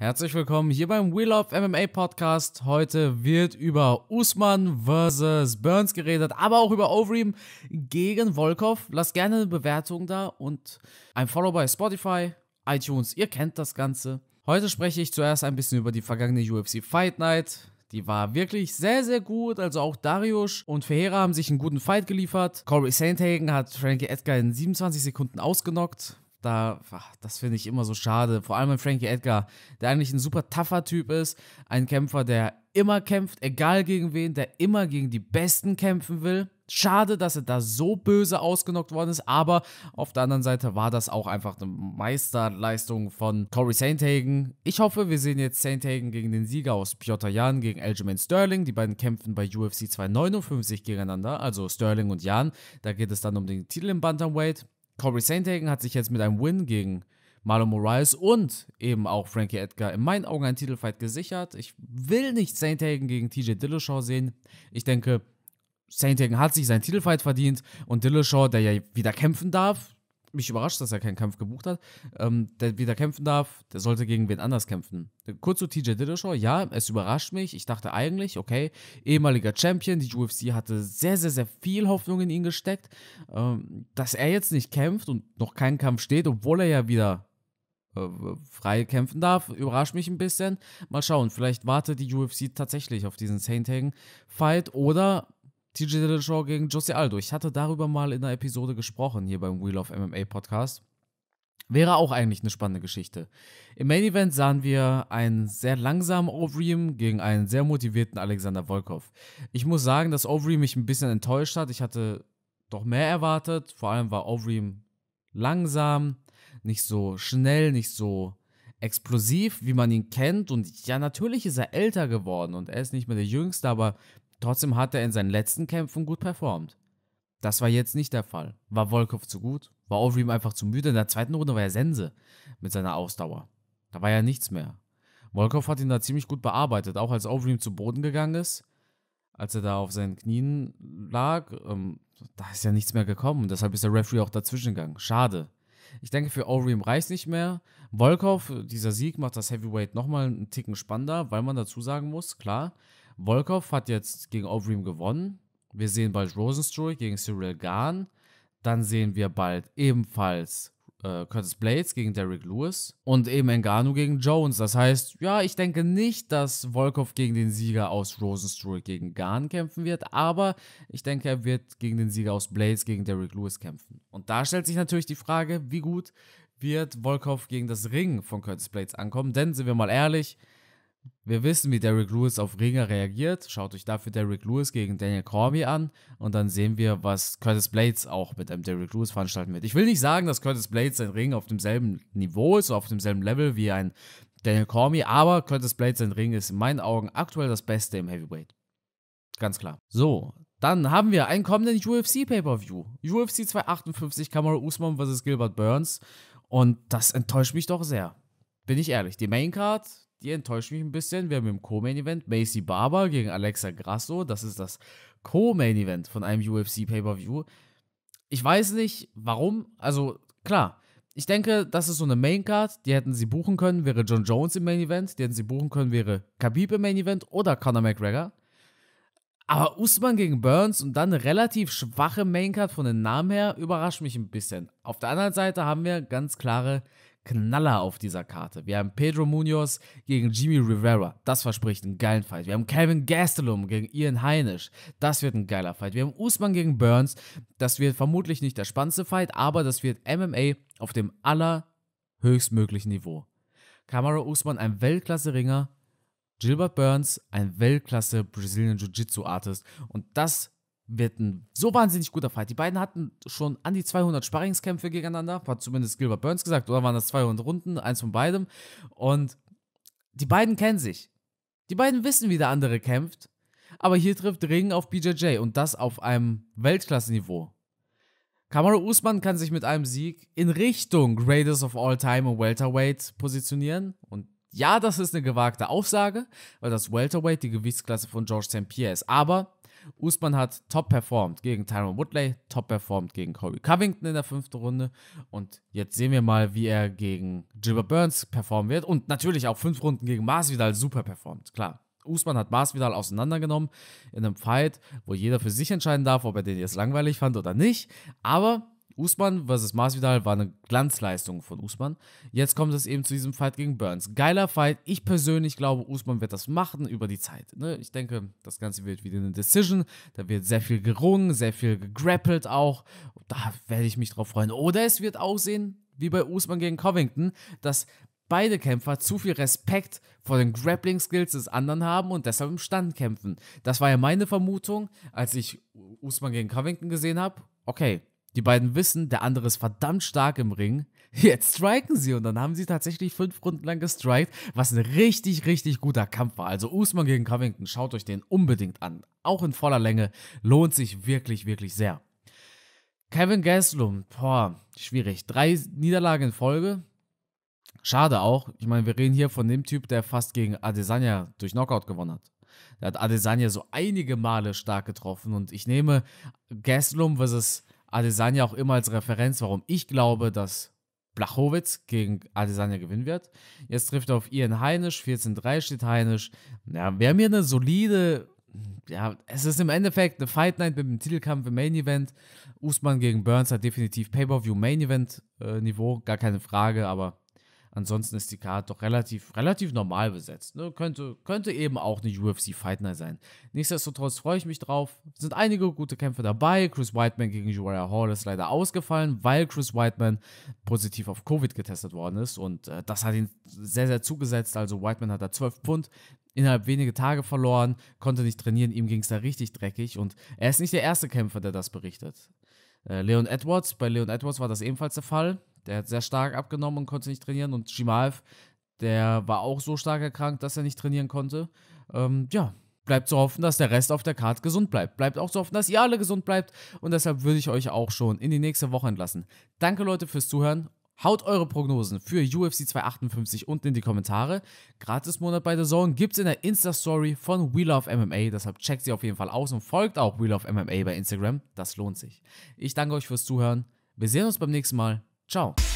Herzlich willkommen hier beim We Love MMA Podcast. Heute wird über Usman vs. Burns geredet, aber auch über Overeem gegen Volkov. Lasst gerne eine Bewertung da und ein Follow bei Spotify, iTunes. Ihr kennt das Ganze. Heute spreche ich zuerst ein bisschen über die vergangene UFC Fight Night. Die war wirklich sehr, sehr gut. Also auch Darius und Ferreira haben sich einen guten Fight geliefert. Corey Sandhagen hat Frankie Edgar in 27 Sekunden ausgenockt da, ach, das finde ich immer so schade. Vor allem bei Frankie Edgar, der eigentlich ein super tougher Typ ist, ein Kämpfer, der immer kämpft, egal gegen wen, der immer gegen die Besten kämpfen will. Schade, dass er da so böse ausgenockt worden ist, aber auf der anderen Seite war das auch einfach eine Meisterleistung von Corey Sandhagen. Ich hoffe, wir sehen jetzt Sandhagen gegen den Sieger aus Piotr Jan gegen Aljamain Sterling. Die beiden kämpfen bei UFC 259 gegeneinander, also Sterling und Jan. Da geht es dann um den Titel im Bantamweight. Corey Sandhagen hat sich jetzt mit einem Win gegen Marlon Moraes und eben auch Frankie Edgar in meinen Augen einen Titelfight gesichert. Ich will nicht Sandhagen gegen TJ Dillashaw sehen. Ich denke, Sandhagen hat sich seinen Titelfight verdient und Dillashaw, der ja wieder kämpfen darf, mich überrascht, dass er keinen Kampf gebucht hat, ähm, der wieder kämpfen darf, der sollte gegen wen anders kämpfen. Kurz zu TJ Dillashaw, ja, es überrascht mich. Ich dachte eigentlich, okay, ehemaliger Champion, die UFC hatte sehr, sehr, sehr viel Hoffnung in ihn gesteckt. Ähm, dass er jetzt nicht kämpft und noch keinen Kampf steht, obwohl er ja wieder äh, frei kämpfen darf, überrascht mich ein bisschen. Mal schauen, vielleicht wartet die UFC tatsächlich auf diesen Saint Hagen Fight oder TJ Dillashaw gegen Jose Aldo. Ich hatte darüber mal in einer Episode gesprochen, hier beim Wheel of MMA Podcast. Wäre auch eigentlich eine spannende Geschichte. Im Main Event sahen wir einen sehr langsamen Overeem gegen einen sehr motivierten Alexander Volkov. Ich muss sagen, dass Overeem mich ein bisschen enttäuscht hat. Ich hatte doch mehr erwartet. Vor allem war Overeem langsam, nicht so schnell, nicht so explosiv, wie man ihn kennt. Und ja, natürlich ist er älter geworden und er ist nicht mehr der Jüngste, aber Trotzdem hat er in seinen letzten Kämpfen gut performt. Das war jetzt nicht der Fall. War Volkov zu gut? War Overeem einfach zu müde? In der zweiten Runde war er Sense mit seiner Ausdauer. Da war ja nichts mehr. Volkov hat ihn da ziemlich gut bearbeitet, auch als Overeem zu Boden gegangen ist, als er da auf seinen Knien lag. Ähm, da ist ja nichts mehr gekommen. Deshalb ist der Referee auch dazwischen gegangen. Schade. Ich denke, für Overeem reicht nicht mehr. Volkov, dieser Sieg macht das Heavyweight nochmal einen Ticken spannender, weil man dazu sagen muss, klar, Volkov hat jetzt gegen Overeem gewonnen. Wir sehen bald Rosenstruik gegen Cyril Gahn. Dann sehen wir bald ebenfalls äh, Curtis Blades gegen Derek Lewis und eben Engano gegen Jones. Das heißt, ja, ich denke nicht, dass Volkov gegen den Sieger aus Rosenstruik gegen Gahn kämpfen wird, aber ich denke, er wird gegen den Sieger aus Blades gegen Derek Lewis kämpfen. Und da stellt sich natürlich die Frage, wie gut wird Volkov gegen das Ring von Curtis Blades ankommen, denn sind wir mal ehrlich, wir wissen, wie Derrick Lewis auf Ringer reagiert. Schaut euch dafür Derrick Lewis gegen Daniel Corby an und dann sehen wir, was Curtis Blades auch mit einem Derrick Lewis veranstalten wird. Ich will nicht sagen, dass Curtis Blades sein Ring auf demselben Niveau ist, auf demselben Level wie ein Daniel Cormier, aber Curtis Blades sein Ring ist in meinen Augen aktuell das Beste im Heavyweight. Ganz klar. So, dann haben wir einen kommenden UFC Pay-Per-View. UFC 258 Kamara Usman vs. Gilbert Burns und das enttäuscht mich doch sehr. Bin ich ehrlich, die Maincard, die enttäuscht mich ein bisschen. Wir haben im Co-Main-Event Macy Barber gegen Alexa Grasso. Das ist das Co-Main-Event von einem UFC Pay-Per-View. Ich weiß nicht, warum. Also, klar, ich denke, das ist so eine Main-Card. die hätten sie buchen können, wäre John Jones im Main Event, die hätten sie buchen können, wäre Khabib im Main Event oder Conor McGregor. Aber Usman gegen Burns und dann eine relativ schwache Main-Card von den Namen her überrascht mich ein bisschen. Auf der anderen Seite haben wir ganz klare Knaller auf dieser Karte. Wir haben Pedro Munoz gegen Jimmy Rivera. Das verspricht einen geilen Fight. Wir haben Kevin Gastelum gegen Ian Heinisch. Das wird ein geiler Fight. Wir haben Usman gegen Burns. Das wird vermutlich nicht der spannendste Fight, aber das wird MMA auf dem allerhöchstmöglichen Niveau. Kamara Usman, ein Weltklasse-Ringer. Gilbert Burns, ein Weltklasse Brazilian Jiu-Jitsu-Artist. Und das wird ein so wahnsinnig guter Fight. Die beiden hatten schon an die 200 Sparringskämpfe gegeneinander, hat zumindest Gilbert Burns gesagt, oder waren das 200 Runden, eins von beidem. Und die beiden kennen sich. Die beiden wissen, wie der andere kämpft. Aber hier trifft Ring auf BJJ und das auf einem Weltklasseniveau. Kamaru Usman kann sich mit einem Sieg in Richtung Greatest of All Time und Welterweight positionieren. Und ja, das ist eine gewagte Aussage, weil das Welterweight die Gewichtsklasse von George St. Pierre ist. Aber Usman hat top performt gegen Tyron Woodley, top performt gegen Corey Covington in der fünften Runde. Und jetzt sehen wir mal, wie er gegen Gilbert Burns performen wird. Und natürlich auch fünf Runden gegen Masvidal super performt, klar. Usman hat Masvidal auseinandergenommen in einem Fight, wo jeder für sich entscheiden darf, ob er den jetzt langweilig fand oder nicht. Aber Usman vs. Masvidal war eine Glanzleistung von Usman. Jetzt kommt es eben zu diesem Fight gegen Burns. Geiler Fight. Ich persönlich glaube, Usman wird das machen über die Zeit. Ne? Ich denke, das Ganze wird wieder eine Decision. Da wird sehr viel gerungen, sehr viel gegrappelt auch. da werde ich mich drauf freuen. Oder es wird aussehen, wie bei Usman gegen Covington, dass beide Kämpfer zu viel Respekt vor den Grappling-Skills des anderen haben und deshalb im Stand kämpfen. Das war ja meine Vermutung, als ich Usman gegen Covington gesehen habe. Okay, die beiden wissen, der andere ist verdammt stark im Ring. Jetzt striken sie und dann haben sie tatsächlich fünf Runden lang gestrikt, was ein richtig, richtig guter Kampf war. Also Usman gegen Covington, schaut euch den unbedingt an. Auch in voller Länge, lohnt sich wirklich, wirklich sehr. Kevin Gaslum, boah, schwierig. Drei Niederlagen in Folge. Schade auch. Ich meine, wir reden hier von dem Typ, der fast gegen Adesanya durch Knockout gewonnen hat. Der hat Adesanya so einige Male stark getroffen und ich nehme Gastelum versus Adesanya auch immer als Referenz, warum ich glaube, dass Blachowitz gegen Adesanya gewinnen wird. Jetzt trifft er auf Ian Heinisch, 14-3 steht Heinisch. Ja, wir haben hier eine solide, ja, es ist im Endeffekt eine Fight Night mit dem Titelkampf im Main Event. Usman gegen Burns hat definitiv Pay-Per-View Main Event äh, Niveau, gar keine Frage, aber Ansonsten ist die Karte doch relativ, relativ normal besetzt. Ne? Könnte, könnte eben auch eine UFC Fight Night sein. Nichtsdestotrotz freue ich mich drauf. Es Sind einige gute Kämpfe dabei. Chris Whiteman gegen Joanna Hall ist leider ausgefallen, weil Chris Whiteman positiv auf Covid getestet worden ist. Und äh, das hat ihn sehr, sehr zugesetzt. Also Whiteman hat da 12 Pfund innerhalb weniger Tage verloren, konnte nicht trainieren, ihm ging es da richtig dreckig und er ist nicht der erste Kämpfer, der das berichtet. Äh, Leon Edwards, bei Leon Edwards war das ebenfalls der Fall der hat sehr stark abgenommen und konnte nicht trainieren. Und Shimaev, der war auch so stark erkrankt, dass er nicht trainieren konnte. Ähm, ja, bleibt zu hoffen, dass der Rest auf der Karte gesund bleibt. Bleibt auch zu hoffen, dass ihr alle gesund bleibt. Und deshalb würde ich euch auch schon in die nächste Woche entlassen. Danke, Leute, fürs Zuhören. Haut eure Prognosen für UFC 258 unten in die Kommentare. Gratis-Monat bei The Zone gibt es in der Insta-Story von We Love MMA. Deshalb checkt sie auf jeden Fall aus und folgt auch We Love MMA bei Instagram. Das lohnt sich. Ich danke euch fürs Zuhören. Wir sehen uns beim nächsten Mal. Ciao.